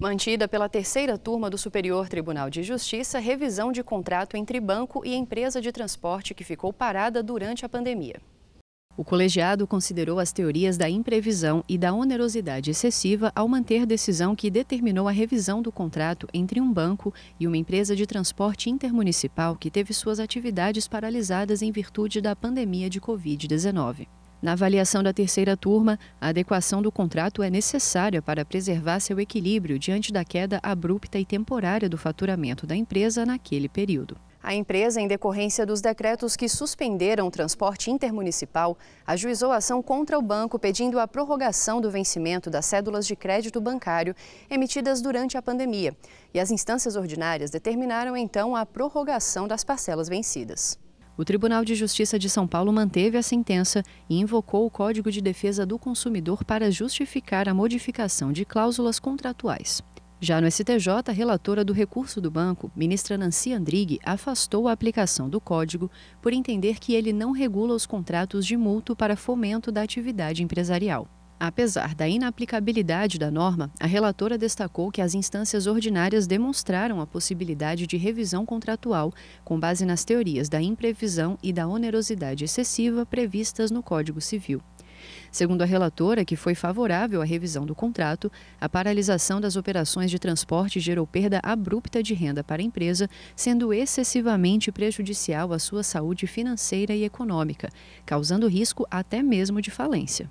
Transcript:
Mantida pela terceira turma do Superior Tribunal de Justiça, revisão de contrato entre banco e empresa de transporte que ficou parada durante a pandemia. O colegiado considerou as teorias da imprevisão e da onerosidade excessiva ao manter decisão que determinou a revisão do contrato entre um banco e uma empresa de transporte intermunicipal que teve suas atividades paralisadas em virtude da pandemia de Covid-19. Na avaliação da terceira turma, a adequação do contrato é necessária para preservar seu equilíbrio diante da queda abrupta e temporária do faturamento da empresa naquele período. A empresa, em decorrência dos decretos que suspenderam o transporte intermunicipal, ajuizou ação contra o banco pedindo a prorrogação do vencimento das cédulas de crédito bancário emitidas durante a pandemia. E as instâncias ordinárias determinaram então a prorrogação das parcelas vencidas. O Tribunal de Justiça de São Paulo manteve a sentença e invocou o Código de Defesa do Consumidor para justificar a modificação de cláusulas contratuais. Já no STJ, a relatora do recurso do banco, ministra Nancy Andrighi, afastou a aplicação do código por entender que ele não regula os contratos de multo para fomento da atividade empresarial. Apesar da inaplicabilidade da norma, a relatora destacou que as instâncias ordinárias demonstraram a possibilidade de revisão contratual com base nas teorias da imprevisão e da onerosidade excessiva previstas no Código Civil. Segundo a relatora, que foi favorável à revisão do contrato, a paralisação das operações de transporte gerou perda abrupta de renda para a empresa, sendo excessivamente prejudicial à sua saúde financeira e econômica, causando risco até mesmo de falência.